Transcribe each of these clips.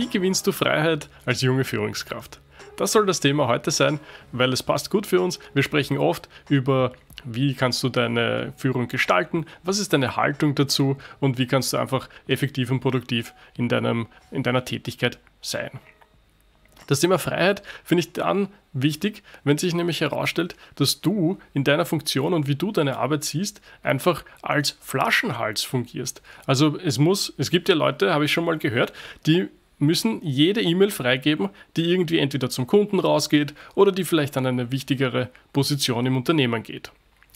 Wie gewinnst du Freiheit als junge Führungskraft? Das soll das Thema heute sein, weil es passt gut für uns. Wir sprechen oft über, wie kannst du deine Führung gestalten, was ist deine Haltung dazu und wie kannst du einfach effektiv und produktiv in, deinem, in deiner Tätigkeit sein. Das Thema Freiheit finde ich dann wichtig, wenn sich nämlich herausstellt, dass du in deiner Funktion und wie du deine Arbeit siehst, einfach als Flaschenhals fungierst. Also es muss, es gibt ja Leute, habe ich schon mal gehört, die müssen jede E-Mail freigeben, die irgendwie entweder zum Kunden rausgeht oder die vielleicht an eine wichtigere Position im Unternehmen geht.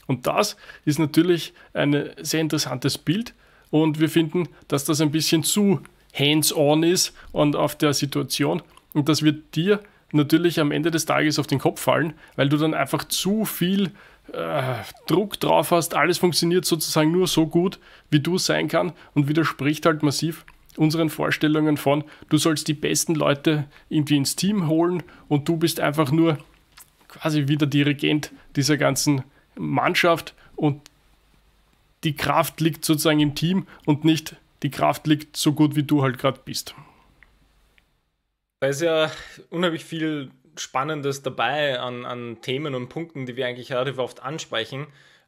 Und das ist natürlich ein sehr interessantes Bild und wir finden, dass das ein bisschen zu hands-on ist und auf der Situation und das wird dir natürlich am Ende des Tages auf den Kopf fallen, weil du dann einfach zu viel äh, Druck drauf hast, alles funktioniert sozusagen nur so gut, wie du es sein kann und widerspricht halt massiv unseren Vorstellungen von, du sollst die besten Leute irgendwie ins Team holen und du bist einfach nur quasi wie der Dirigent dieser ganzen Mannschaft und die Kraft liegt sozusagen im Team und nicht die Kraft liegt so gut wie du halt gerade bist. Da ist ja unheimlich viel Spannendes dabei an, an Themen und Punkten, die wir eigentlich relativ oft ansprechen.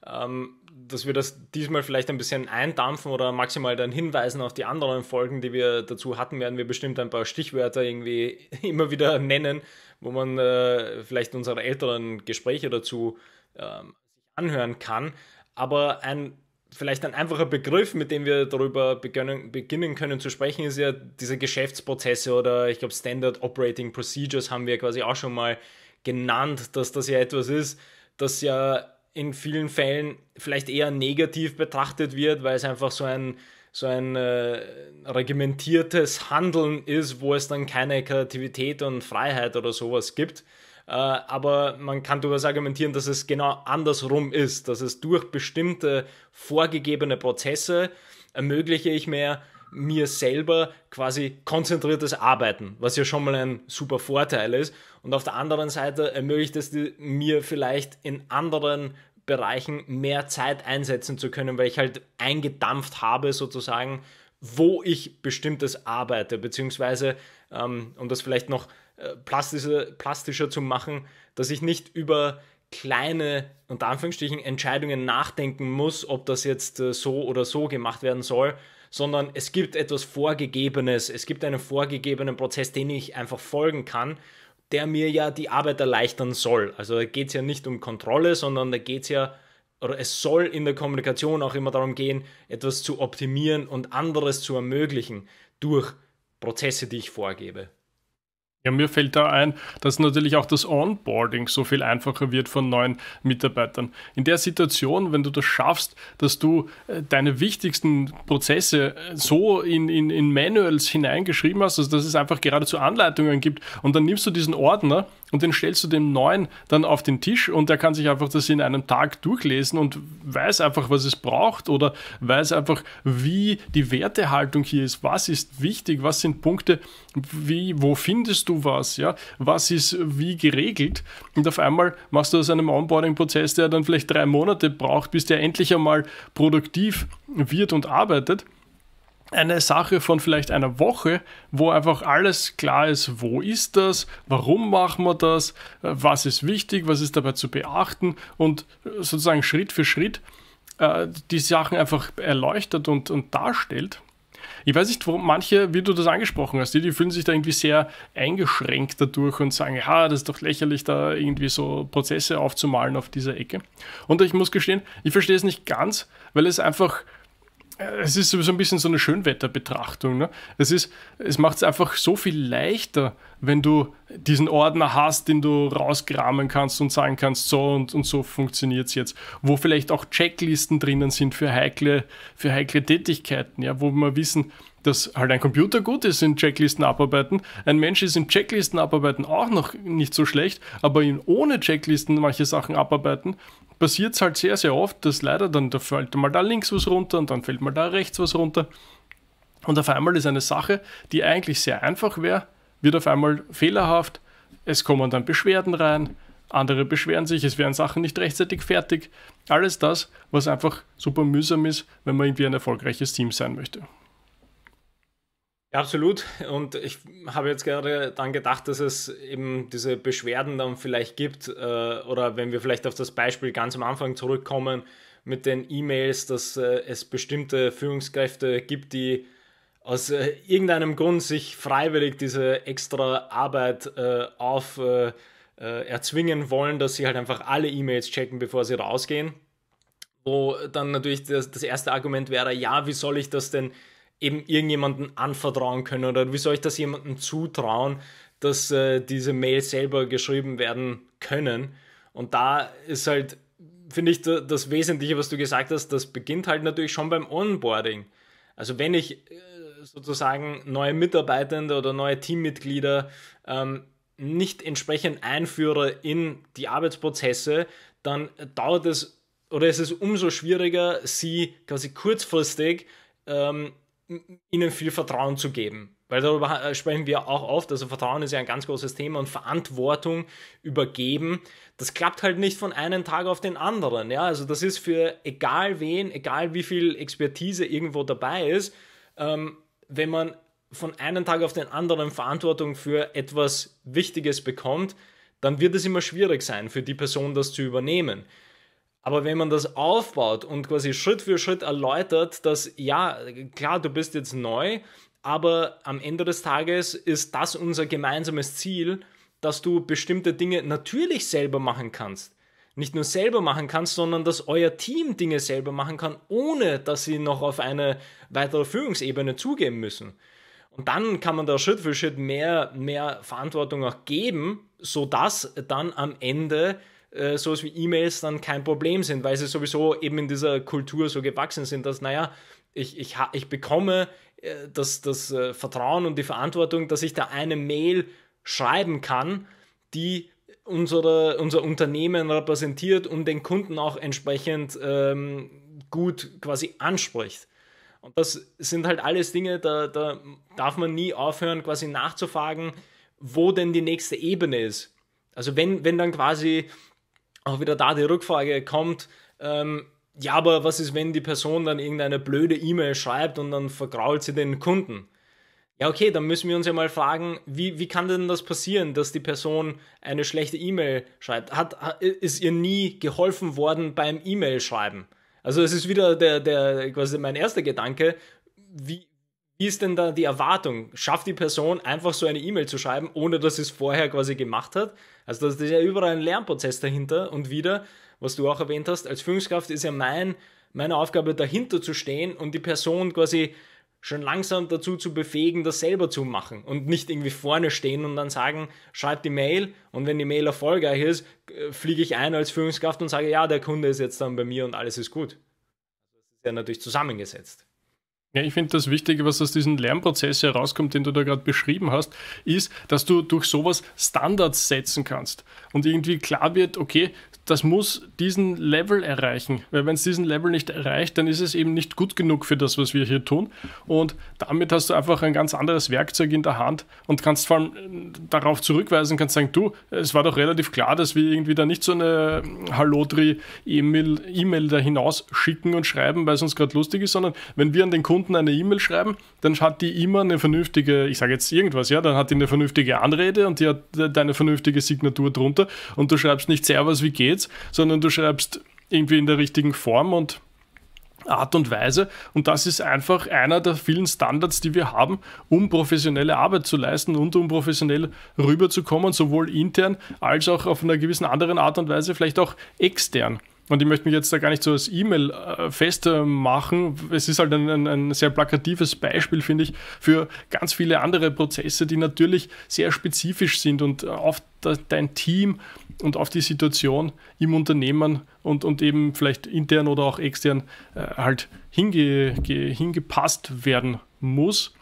Ähm, dass wir das diesmal vielleicht ein bisschen eindampfen oder maximal dann hinweisen auf die anderen Folgen, die wir dazu hatten, werden wir bestimmt ein paar Stichwörter irgendwie immer wieder nennen, wo man äh, vielleicht unsere älteren Gespräche dazu ähm, anhören kann. Aber ein vielleicht ein einfacher Begriff, mit dem wir darüber beginnen, beginnen können zu sprechen, ist ja diese Geschäftsprozesse oder ich glaube Standard Operating Procedures haben wir quasi auch schon mal genannt, dass das ja etwas ist, das ja in vielen Fällen vielleicht eher negativ betrachtet wird, weil es einfach so ein, so ein äh, regimentiertes Handeln ist, wo es dann keine Kreativität und Freiheit oder sowas gibt. Äh, aber man kann durchaus argumentieren, dass es genau andersrum ist, dass es durch bestimmte vorgegebene Prozesse ermögliche ich mir mir selber quasi konzentriertes Arbeiten, was ja schon mal ein super Vorteil ist. Und auf der anderen Seite ermöglicht es mir vielleicht in anderen Bereichen mehr Zeit einsetzen zu können, weil ich halt eingedampft habe sozusagen, wo ich bestimmtes arbeite, beziehungsweise, ähm, um das vielleicht noch äh, plastischer, plastischer zu machen, dass ich nicht über kleine, unter Anführungsstrichen, Entscheidungen nachdenken muss, ob das jetzt äh, so oder so gemacht werden soll, sondern es gibt etwas Vorgegebenes, es gibt einen vorgegebenen Prozess, den ich einfach folgen kann, der mir ja die Arbeit erleichtern soll. Also da geht es ja nicht um Kontrolle, sondern da geht es ja, oder es soll in der Kommunikation auch immer darum gehen, etwas zu optimieren und anderes zu ermöglichen durch Prozesse, die ich vorgebe. Ja, mir fällt da ein, dass natürlich auch das Onboarding so viel einfacher wird von neuen Mitarbeitern. In der Situation, wenn du das schaffst, dass du äh, deine wichtigsten Prozesse äh, so in, in, in Manuals hineingeschrieben hast, also dass es einfach geradezu Anleitungen gibt und dann nimmst du diesen Ordner und den stellst du dem Neuen dann auf den Tisch und der kann sich einfach das in einem Tag durchlesen und weiß einfach, was es braucht oder weiß einfach, wie die Wertehaltung hier ist, was ist wichtig, was sind Punkte, wie, wo findest du was, ja, was ist wie geregelt und auf einmal machst du aus einem Onboarding-Prozess, der dann vielleicht drei Monate braucht, bis der endlich einmal produktiv wird und arbeitet, eine Sache von vielleicht einer Woche, wo einfach alles klar ist, wo ist das, warum machen wir das, äh, was ist wichtig, was ist dabei zu beachten und äh, sozusagen Schritt für Schritt äh, die Sachen einfach erleuchtet und, und darstellt. Ich weiß nicht, warum manche, wie du das angesprochen hast, die, die fühlen sich da irgendwie sehr eingeschränkt dadurch und sagen, ja, das ist doch lächerlich, da irgendwie so Prozesse aufzumalen auf dieser Ecke. Und ich muss gestehen, ich verstehe es nicht ganz, weil es einfach es ist so ein bisschen so eine Schönwetterbetrachtung. Ne? Es, es macht es einfach so viel leichter, wenn du diesen Ordner hast, den du rauskramen kannst und sagen kannst, so und, und so funktioniert es jetzt. Wo vielleicht auch Checklisten drinnen sind für heikle, für heikle Tätigkeiten, ja? wo wir wissen, dass halt ein Computer gut ist in Checklisten abarbeiten. Ein Mensch ist in Checklisten abarbeiten auch noch nicht so schlecht, aber ihn ohne Checklisten manche Sachen abarbeiten, passiert es halt sehr, sehr oft, dass leider dann da fällt mal da links was runter und dann fällt mal da rechts was runter. Und auf einmal ist eine Sache, die eigentlich sehr einfach wäre, wird auf einmal fehlerhaft. Es kommen dann Beschwerden rein, andere beschweren sich, es wären Sachen nicht rechtzeitig fertig. Alles das, was einfach super mühsam ist, wenn man irgendwie ein erfolgreiches Team sein möchte absolut. Und ich habe jetzt gerade dann gedacht, dass es eben diese Beschwerden dann vielleicht gibt, äh, oder wenn wir vielleicht auf das Beispiel ganz am Anfang zurückkommen mit den E-Mails, dass äh, es bestimmte Führungskräfte gibt, die aus äh, irgendeinem Grund sich freiwillig diese extra Arbeit äh, auf äh, äh, erzwingen wollen, dass sie halt einfach alle E-Mails checken, bevor sie rausgehen. Wo dann natürlich das, das erste Argument wäre, ja, wie soll ich das denn eben irgendjemanden anvertrauen können oder wie soll ich das jemandem zutrauen, dass äh, diese Mails selber geschrieben werden können. Und da ist halt, finde ich, das Wesentliche, was du gesagt hast, das beginnt halt natürlich schon beim Onboarding. Also wenn ich äh, sozusagen neue Mitarbeitende oder neue Teammitglieder ähm, nicht entsprechend einführe in die Arbeitsprozesse, dann dauert es oder ist es umso schwieriger, sie quasi kurzfristig ähm, ihnen viel Vertrauen zu geben. Weil darüber äh, sprechen wir auch oft. Also Vertrauen ist ja ein ganz großes Thema und Verantwortung übergeben. Das klappt halt nicht von einem Tag auf den anderen. Ja, also das ist für egal wen, egal wie viel Expertise irgendwo dabei ist, ähm, wenn man von einem Tag auf den anderen Verantwortung für etwas Wichtiges bekommt, dann wird es immer schwierig sein, für die Person das zu übernehmen. Aber wenn man das aufbaut und quasi Schritt für Schritt erläutert, dass ja, klar, du bist jetzt neu, aber am Ende des Tages ist das unser gemeinsames Ziel, dass du bestimmte Dinge natürlich selber machen kannst. Nicht nur selber machen kannst, sondern dass euer Team Dinge selber machen kann, ohne dass sie noch auf eine weitere Führungsebene zugehen müssen. Und dann kann man da Schritt für Schritt mehr, mehr Verantwortung auch geben, sodass dann am Ende äh, sowas wie E-Mails dann kein Problem sind, weil sie sowieso eben in dieser Kultur so gewachsen sind, dass, naja, ich, ich, ich bekomme äh, das, das äh, Vertrauen und die Verantwortung, dass ich da eine Mail schreiben kann, die unsere, unser Unternehmen repräsentiert und den Kunden auch entsprechend ähm, gut quasi anspricht. Und das sind halt alles Dinge, da, da darf man nie aufhören, quasi nachzufragen, wo denn die nächste Ebene ist. Also wenn, wenn dann quasi auch wieder da die Rückfrage kommt, ähm, ja, aber was ist, wenn die Person dann irgendeine blöde E-Mail schreibt und dann vergrault sie den Kunden? Ja, okay, dann müssen wir uns ja mal fragen, wie, wie kann denn das passieren, dass die Person eine schlechte E-Mail schreibt? Hat, ist ihr nie geholfen worden beim E-Mail schreiben? Also es ist wieder der, der, quasi mein erster Gedanke, wie, wie ist denn da die Erwartung? Schafft die Person einfach so eine E-Mail zu schreiben, ohne dass sie es vorher quasi gemacht hat? Also das ist ja überall ein Lernprozess dahinter und wieder, was du auch erwähnt hast, als Führungskraft ist ja mein, meine Aufgabe dahinter zu stehen und die Person quasi schon langsam dazu zu befähigen, das selber zu machen und nicht irgendwie vorne stehen und dann sagen, schreib die Mail und wenn die Mail erfolgreich ist, äh, fliege ich ein als Führungskraft und sage, ja, der Kunde ist jetzt dann bei mir und alles ist gut. Also das ist ja natürlich zusammengesetzt. Ja, ich finde das Wichtige, was aus diesem Lernprozess herauskommt, den du da gerade beschrieben hast, ist, dass du durch sowas Standards setzen kannst und irgendwie klar wird, okay, das muss diesen Level erreichen. Weil wenn es diesen Level nicht erreicht, dann ist es eben nicht gut genug für das, was wir hier tun. Und damit hast du einfach ein ganz anderes Werkzeug in der Hand und kannst vor allem äh, darauf zurückweisen, kannst sagen, du, es war doch relativ klar, dass wir irgendwie da nicht so eine ähm, Hallodri-E-Mail da hinaus schicken und schreiben, weil es uns gerade lustig ist, sondern wenn wir an den Kunden eine E-Mail schreiben, dann hat die immer eine vernünftige, ich sage jetzt irgendwas, ja, dann hat die eine vernünftige Anrede und die hat deine vernünftige Signatur drunter und du schreibst nicht Servus, wie geht's? geht's, sondern du schreibst irgendwie in der richtigen Form und Art und Weise. Und das ist einfach einer der vielen Standards, die wir haben, um professionelle Arbeit zu leisten und um professionell rüberzukommen, sowohl intern als auch auf einer gewissen anderen Art und Weise, vielleicht auch extern. Und ich möchte mich jetzt da gar nicht so als E-Mail äh, festmachen. Es ist halt ein, ein, ein sehr plakatives Beispiel, finde ich, für ganz viele andere Prozesse, die natürlich sehr spezifisch sind und auf dein Team und auf die Situation im Unternehmen und, und eben vielleicht intern oder auch extern äh, halt hinge, ge, hingepasst werden muss.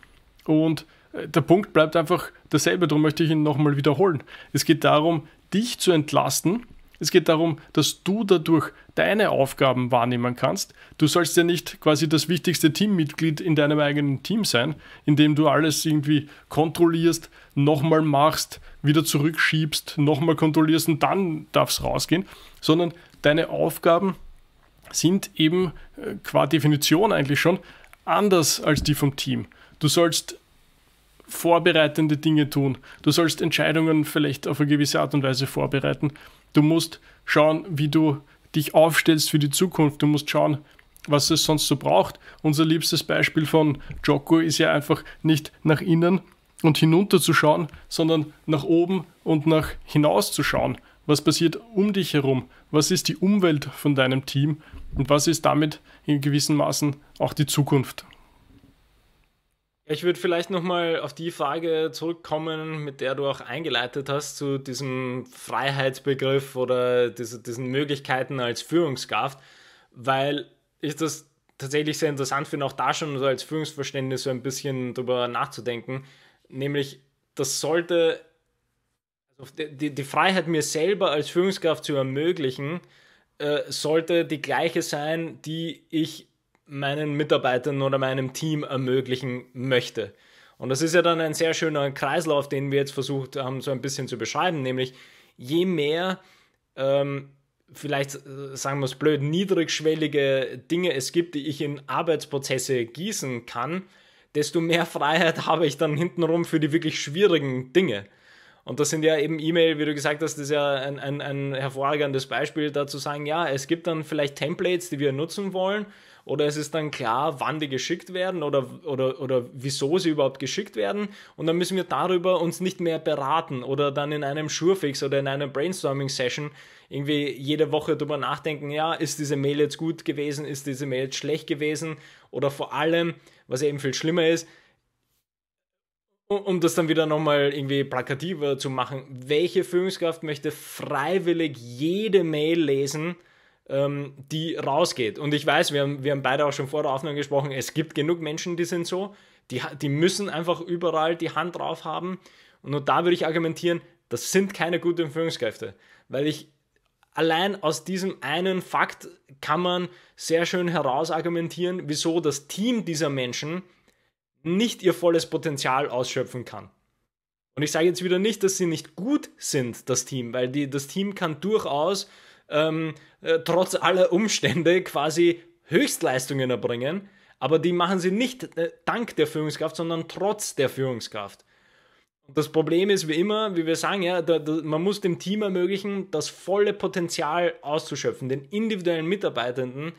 Und äh, der Punkt bleibt einfach derselbe, darum möchte ich ihn nochmal wiederholen. Es geht darum, dich zu entlasten es geht darum, dass du dadurch deine Aufgaben wahrnehmen kannst. Du sollst ja nicht quasi das wichtigste Teammitglied in deinem eigenen Team sein, indem du alles irgendwie kontrollierst, nochmal machst, wieder zurückschiebst, nochmal kontrollierst und dann darf es rausgehen, sondern deine Aufgaben sind eben äh, qua Definition eigentlich schon anders als die vom Team. Du sollst vorbereitende Dinge tun. Du sollst Entscheidungen vielleicht auf eine gewisse Art und Weise vorbereiten. Du musst schauen, wie du dich aufstellst für die Zukunft. Du musst schauen, was es sonst so braucht. Unser liebstes Beispiel von Joko ist ja einfach nicht nach innen und hinunter zu schauen, sondern nach oben und nach hinaus zu schauen. Was passiert um dich herum? Was ist die Umwelt von deinem Team? Und was ist damit in gewissen Maßen auch die Zukunft? Ich würde vielleicht nochmal auf die Frage zurückkommen, mit der du auch eingeleitet hast, zu diesem Freiheitsbegriff oder diese, diesen Möglichkeiten als Führungskraft, weil ich das tatsächlich sehr interessant finde, auch da schon so als Führungsverständnis so ein bisschen drüber nachzudenken. Nämlich, das sollte also die, die Freiheit, mir selber als Führungskraft zu ermöglichen, äh, sollte die gleiche sein, die ich meinen Mitarbeitern oder meinem Team ermöglichen möchte. Und das ist ja dann ein sehr schöner Kreislauf, den wir jetzt versucht haben, so ein bisschen zu beschreiben, nämlich je mehr, ähm, vielleicht äh, sagen wir es blöd, niedrigschwellige Dinge es gibt, die ich in Arbeitsprozesse gießen kann, desto mehr Freiheit habe ich dann hintenrum für die wirklich schwierigen Dinge. Und das sind ja eben E-Mail, wie du gesagt hast, das ist ja ein, ein, ein hervorragendes Beispiel dazu sagen, ja, es gibt dann vielleicht Templates, die wir nutzen wollen oder es ist dann klar, wann die geschickt werden oder, oder, oder wieso sie überhaupt geschickt werden und dann müssen wir darüber uns nicht mehr beraten oder dann in einem Surefix oder in einer Brainstorming-Session irgendwie jede Woche darüber nachdenken, ja, ist diese Mail jetzt gut gewesen, ist diese Mail jetzt schlecht gewesen oder vor allem, was eben viel schlimmer ist, um das dann wieder nochmal irgendwie plakativer zu machen, welche Führungskraft möchte freiwillig jede Mail lesen, ähm, die rausgeht. Und ich weiß, wir haben, wir haben beide auch schon vor der Aufnahme gesprochen, es gibt genug Menschen, die sind so, die, die müssen einfach überall die Hand drauf haben. Und nur da würde ich argumentieren, das sind keine guten Führungskräfte, weil ich allein aus diesem einen Fakt kann man sehr schön heraus argumentieren, wieso das Team dieser Menschen nicht ihr volles Potenzial ausschöpfen kann. Und ich sage jetzt wieder nicht, dass sie nicht gut sind, das Team, weil die, das Team kann durchaus ähm, äh, trotz aller Umstände quasi Höchstleistungen erbringen, aber die machen sie nicht äh, dank der Führungskraft, sondern trotz der Führungskraft. Das Problem ist wie immer, wie wir sagen, ja, da, da, man muss dem Team ermöglichen, das volle Potenzial auszuschöpfen. Den individuellen Mitarbeitenden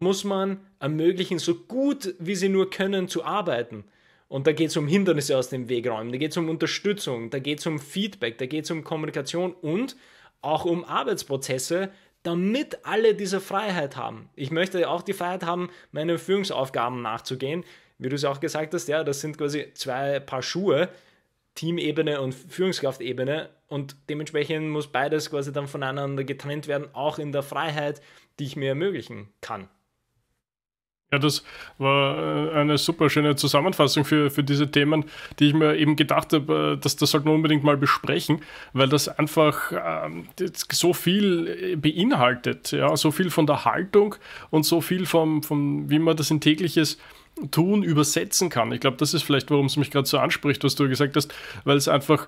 muss man ermöglichen, so gut wie sie nur können zu arbeiten. Und da geht es um Hindernisse aus dem Weg räumen, da geht es um Unterstützung, da geht es um Feedback, da geht es um Kommunikation und auch um Arbeitsprozesse, damit alle diese Freiheit haben. Ich möchte auch die Freiheit haben, meinen Führungsaufgaben nachzugehen. Wie du es auch gesagt hast, ja, das sind quasi zwei Paar Schuhe, Teamebene und Führungskraftebene. Und dementsprechend muss beides quasi dann voneinander getrennt werden, auch in der Freiheit, die ich mir ermöglichen kann. Ja, das war äh, eine super schöne Zusammenfassung für, für diese Themen, die ich mir eben gedacht habe, äh, dass das sollten wir unbedingt mal besprechen, weil das einfach ähm, so viel äh, beinhaltet, ja, so viel von der Haltung und so viel vom, vom wie man das in tägliches Tun übersetzen kann. Ich glaube, das ist vielleicht, warum es mich gerade so anspricht, was du gesagt hast, weil es einfach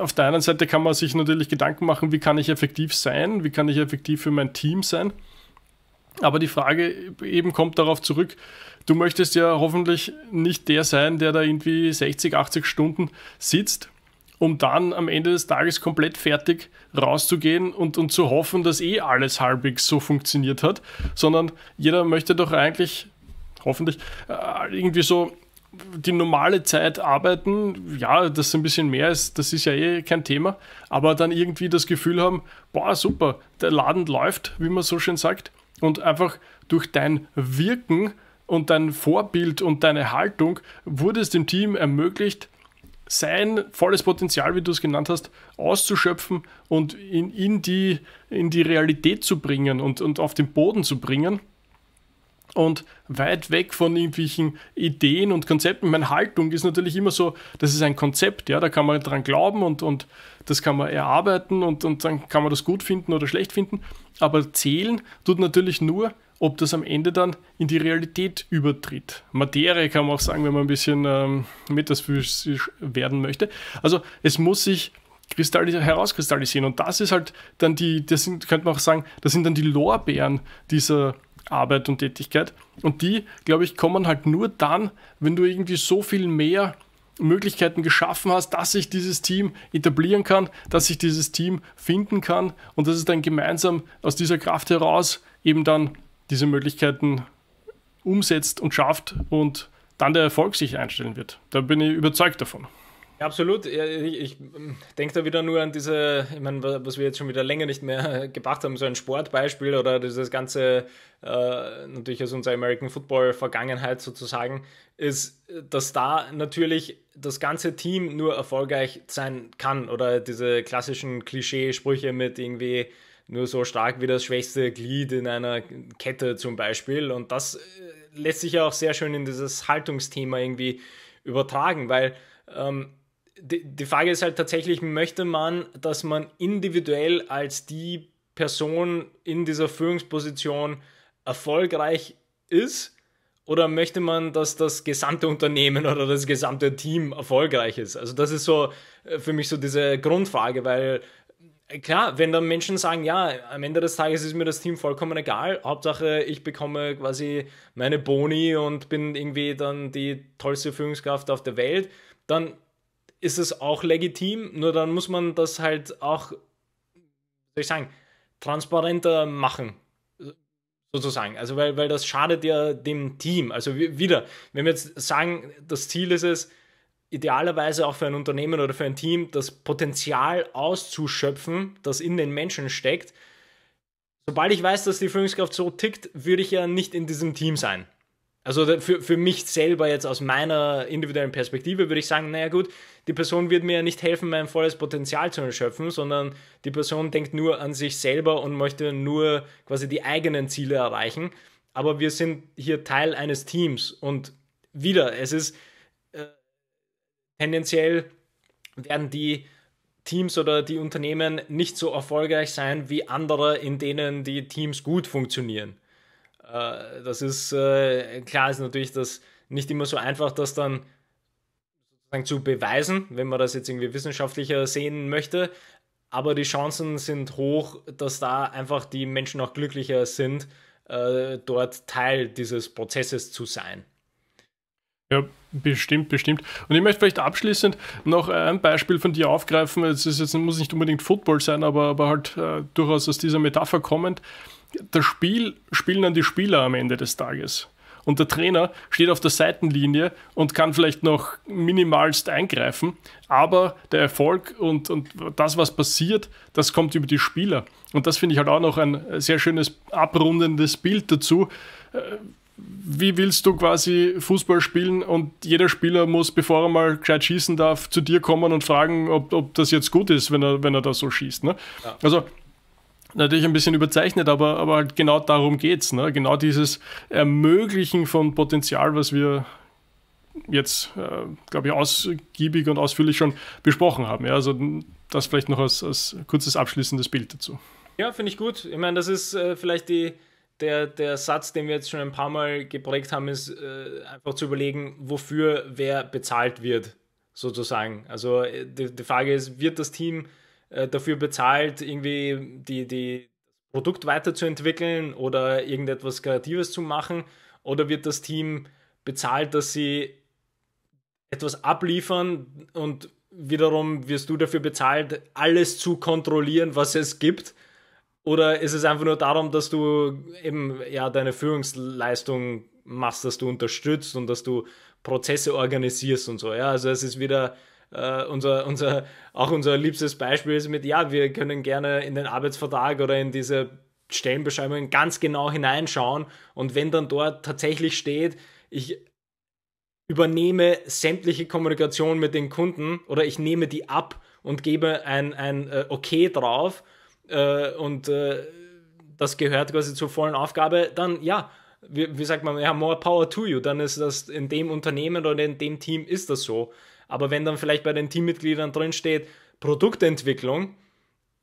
auf der einen Seite kann man sich natürlich Gedanken machen, wie kann ich effektiv sein, wie kann ich effektiv für mein Team sein aber die Frage eben kommt darauf zurück, du möchtest ja hoffentlich nicht der sein, der da irgendwie 60, 80 Stunden sitzt, um dann am Ende des Tages komplett fertig rauszugehen und, und zu hoffen, dass eh alles halbwegs so funktioniert hat, sondern jeder möchte doch eigentlich, hoffentlich, äh, irgendwie so die normale Zeit arbeiten, ja, dass ein bisschen mehr ist, das ist ja eh kein Thema, aber dann irgendwie das Gefühl haben, boah, super, der Laden läuft, wie man so schön sagt und einfach durch dein Wirken und dein Vorbild und deine Haltung wurde es dem Team ermöglicht, sein volles Potenzial, wie du es genannt hast, auszuschöpfen und in, in, die, in die Realität zu bringen und, und auf den Boden zu bringen und weit weg von irgendwelchen Ideen und Konzepten. Meine Haltung ist natürlich immer so, das ist ein Konzept, ja, da kann man dran glauben und, und das kann man erarbeiten und, und dann kann man das gut finden oder schlecht finden. Aber zählen tut natürlich nur, ob das am Ende dann in die Realität übertritt. Materie kann man auch sagen, wenn man ein bisschen ähm, metaphysisch werden möchte. Also es muss sich herauskristallisieren und das ist halt dann die, das sind, könnte man auch sagen, das sind dann die Lorbeeren dieser Arbeit und Tätigkeit. Und die, glaube ich, kommen halt nur dann, wenn du irgendwie so viel mehr Möglichkeiten geschaffen hast, dass sich dieses Team etablieren kann, dass sich dieses Team finden kann und dass es dann gemeinsam aus dieser Kraft heraus eben dann diese Möglichkeiten umsetzt und schafft und dann der Erfolg sich einstellen wird. Da bin ich überzeugt davon absolut. Ich, ähm, denke da wieder nur an diese, ich meine, was wir jetzt schon wieder länger nicht mehr gebracht haben, so ein Sportbeispiel oder dieses ganze, äh, natürlich aus unserer American Football-Vergangenheit sozusagen, ist, dass da natürlich das ganze Team nur erfolgreich sein kann oder diese klassischen Klischeesprüche mit irgendwie nur so stark wie das schwächste Glied in einer Kette zum Beispiel. Und das äh, lässt sich ja auch sehr schön in dieses Haltungsthema irgendwie übertragen, weil ähm, die, die Frage ist halt tatsächlich, möchte man, dass man individuell als die Person in dieser Führungsposition erfolgreich ist? Oder möchte man, dass das gesamte Unternehmen oder das gesamte Team erfolgreich ist? Also das ist so äh, für mich so diese Grundfrage, weil äh, klar, wenn dann Menschen sagen, ja, am Ende des Tages ist mir das Team vollkommen egal, Hauptsache ich bekomme quasi meine Boni und bin irgendwie dann die tollste Führungskraft auf der Welt, dann ist es auch legitim, nur dann muss man das halt auch, soll ich sagen, transparenter machen. Sozusagen. Also, weil, weil das schadet ja dem Team. Also wieder, wenn wir jetzt sagen, das Ziel ist es, idealerweise auch für ein Unternehmen oder für ein Team das Potenzial auszuschöpfen, das in den Menschen steckt. Sobald ich weiß, dass die Führungskraft so tickt, würde ich ja nicht in diesem Team sein. Also für, für mich selber jetzt aus meiner individuellen Perspektive würde ich sagen, naja gut, die Person wird mir nicht helfen, mein volles Potenzial zu erschöpfen, sondern die Person denkt nur an sich selber und möchte nur quasi die eigenen Ziele erreichen. Aber wir sind hier Teil eines Teams und wieder, es ist äh, tendenziell werden die Teams oder die Unternehmen nicht so erfolgreich sein wie andere, in denen die Teams gut funktionieren. Äh, das ist äh, klar, ist natürlich das nicht immer so einfach, das dann sozusagen zu beweisen, wenn man das jetzt irgendwie wissenschaftlicher sehen möchte. Aber die Chancen sind hoch, dass da einfach die Menschen auch glücklicher sind, äh, dort Teil dieses Prozesses zu sein. Ja, bestimmt, bestimmt. Und ich möchte vielleicht abschließend noch ein Beispiel von dir aufgreifen. Es ist jetzt, muss nicht unbedingt Football sein, aber, aber halt äh, durchaus aus dieser Metapher kommend das Spiel spielen dann die Spieler am Ende des Tages. Und der Trainer steht auf der Seitenlinie und kann vielleicht noch minimalst eingreifen, aber der Erfolg und, und das, was passiert, das kommt über die Spieler. Und das finde ich halt auch noch ein sehr schönes abrundendes Bild dazu. Äh, wie willst du quasi Fußball spielen und jeder Spieler muss, bevor er mal gescheit schießen darf, zu dir kommen und fragen, ob, ob das jetzt gut ist, wenn er, wenn er da so schießt. Ne? Ja. Also natürlich ein bisschen überzeichnet, aber, aber halt genau darum geht es. Ne? Genau dieses Ermöglichen von Potenzial, was wir jetzt, äh, glaube ich, ausgiebig und ausführlich schon besprochen haben. Ja? Also das vielleicht noch als, als kurzes abschließendes Bild dazu. Ja, finde ich gut. Ich meine, das ist äh, vielleicht die, der, der Satz, den wir jetzt schon ein paar Mal geprägt haben, ist äh, einfach zu überlegen, wofür wer bezahlt wird, sozusagen. Also äh, die, die Frage ist, wird das Team äh, dafür bezahlt, irgendwie die, die Produkt weiterzuentwickeln oder irgendetwas Kreatives zu machen? Oder wird das Team bezahlt, dass sie etwas abliefern und wiederum wirst du dafür bezahlt, alles zu kontrollieren, was es gibt? Oder ist es einfach nur darum, dass du eben ja deine Führungsleistung machst, dass du unterstützt und dass du Prozesse organisierst und so? Ja, also es ist wieder Uh, unser, unser, auch unser liebstes Beispiel ist mit, ja, wir können gerne in den Arbeitsvertrag oder in diese Stellenbeschreibungen ganz genau hineinschauen und wenn dann dort tatsächlich steht, ich übernehme sämtliche Kommunikation mit den Kunden oder ich nehme die ab und gebe ein, ein äh, Okay drauf äh, und äh, das gehört quasi zur vollen Aufgabe, dann ja, wie, wie sagt man, ja, more power to you, dann ist das in dem Unternehmen oder in dem Team ist das so. Aber wenn dann vielleicht bei den Teammitgliedern drin steht, Produktentwicklung,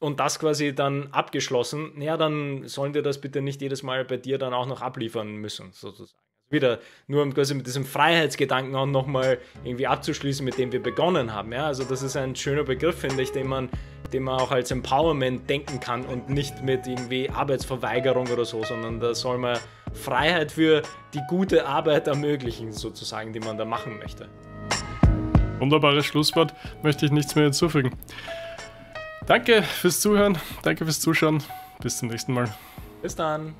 und das quasi dann abgeschlossen, naja, dann sollen dir das bitte nicht jedes Mal bei dir dann auch noch abliefern müssen, sozusagen. Also wieder nur um quasi mit diesem Freiheitsgedanken auch nochmal irgendwie abzuschließen, mit dem wir begonnen haben. Ja, also das ist ein schöner Begriff, finde ich, den man, den man auch als Empowerment denken kann und nicht mit irgendwie Arbeitsverweigerung oder so, sondern da soll man Freiheit für die gute Arbeit ermöglichen, sozusagen, die man da machen möchte wunderbares Schlusswort, möchte ich nichts mehr hinzufügen. Danke fürs Zuhören, danke fürs Zuschauen. Bis zum nächsten Mal. Bis dann.